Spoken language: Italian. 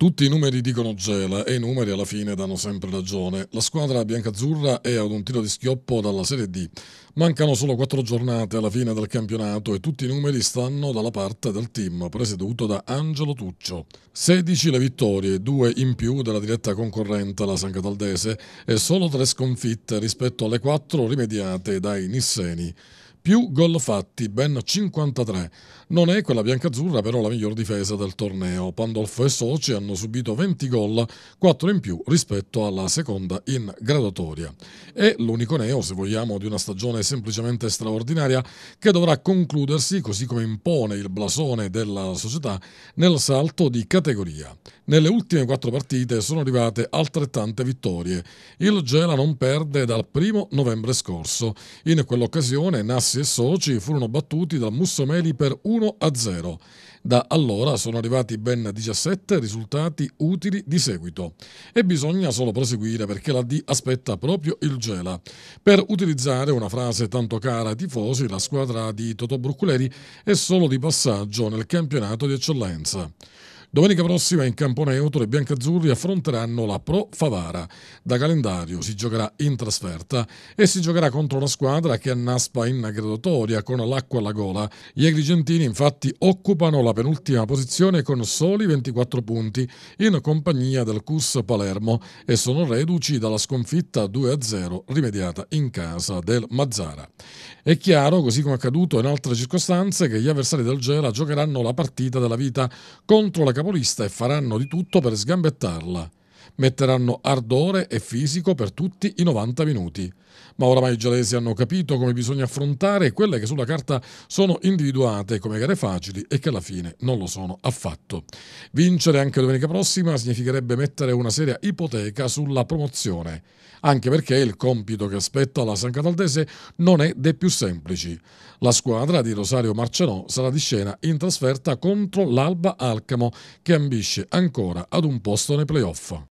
Tutti i numeri dicono Gela e i numeri alla fine danno sempre ragione. La squadra biancazzurra è ad un tiro di schioppo dalla Serie D. Mancano solo quattro giornate alla fine del campionato e tutti i numeri stanno dalla parte del team presieduto da Angelo Tuccio. 16 le vittorie, 2 in più della diretta concorrente la San Cataldese e solo 3 sconfitte rispetto alle 4 rimediate dai Nisseni più gol fatti, ben 53. Non è quella biancazzurra però la miglior difesa del torneo. Pandolfo e Soci hanno subito 20 gol, 4 in più rispetto alla seconda in graduatoria. È l'unico neo, se vogliamo, di una stagione semplicemente straordinaria che dovrà concludersi, così come impone il blasone della società, nel salto di categoria. Nelle ultime 4 partite sono arrivate altrettante vittorie. Il Gela non perde dal primo novembre scorso. In quell'occasione Nas Rossi e soci furono battuti dal Mussomeli per 1 0. Da allora sono arrivati ben 17 risultati utili di seguito e bisogna solo proseguire perché la D aspetta proprio il Gela. Per utilizzare una frase tanto cara ai tifosi, la squadra di Totò Brucculeri è solo di passaggio nel campionato di eccellenza. Domenica prossima in campo neutro i biancazzurri affronteranno la Pro Favara. Da calendario si giocherà in trasferta e si giocherà contro una squadra che annaspa in graduatoria con l'acqua alla gola. Gli agrigentini infatti occupano la penultima posizione con soli 24 punti in compagnia del Cus Palermo e sono reduci dalla sconfitta 2-0 rimediata in casa del Mazzara. È chiaro, così come accaduto in altre circostanze, che gli avversari del Gela giocheranno la partita della vita contro la capolista e faranno di tutto per sgambettarla metteranno ardore e fisico per tutti i 90 minuti. Ma oramai i gialesi hanno capito come bisogna affrontare quelle che sulla carta sono individuate come gare facili e che alla fine non lo sono affatto. Vincere anche domenica prossima significherebbe mettere una seria ipoteca sulla promozione, anche perché il compito che aspetta la San Cataldese non è dei più semplici. La squadra di Rosario Marcenò sarà di scena in trasferta contro l'Alba Alcamo, che ambisce ancora ad un posto nei playoff.